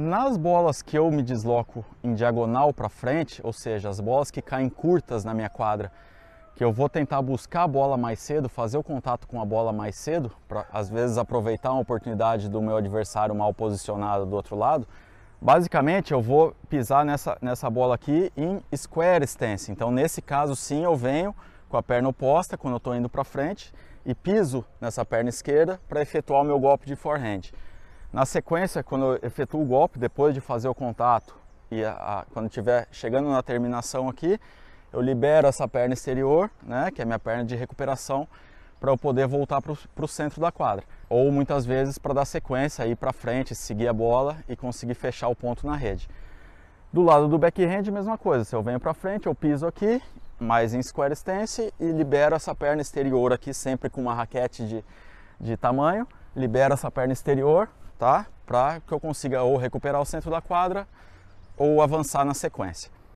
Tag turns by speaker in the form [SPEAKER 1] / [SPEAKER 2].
[SPEAKER 1] Nas bolas que eu me desloco em diagonal para frente, ou seja, as bolas que caem curtas na minha quadra, que eu vou tentar buscar a bola mais cedo, fazer o contato com a bola mais cedo, para às vezes aproveitar uma oportunidade do meu adversário mal posicionado do outro lado. Basicamente, eu vou pisar nessa, nessa bola aqui em square stance. Então, nesse caso, sim, eu venho com a perna oposta quando eu estou indo para frente e piso nessa perna esquerda para efetuar o meu golpe de forehand. Na sequência, quando eu efetuo o golpe, depois de fazer o contato e a, a, quando estiver chegando na terminação aqui, eu libero essa perna exterior, né, que é minha perna de recuperação, para eu poder voltar para o centro da quadra. Ou muitas vezes para dar sequência, ir para frente, seguir a bola e conseguir fechar o ponto na rede. Do lado do backhand, mesma coisa. Se eu venho para frente, eu piso aqui, mais em square stance e libero essa perna exterior aqui, sempre com uma raquete de, de tamanho. Libero essa perna exterior, tá? Para que eu consiga ou recuperar o centro da quadra ou avançar na sequência.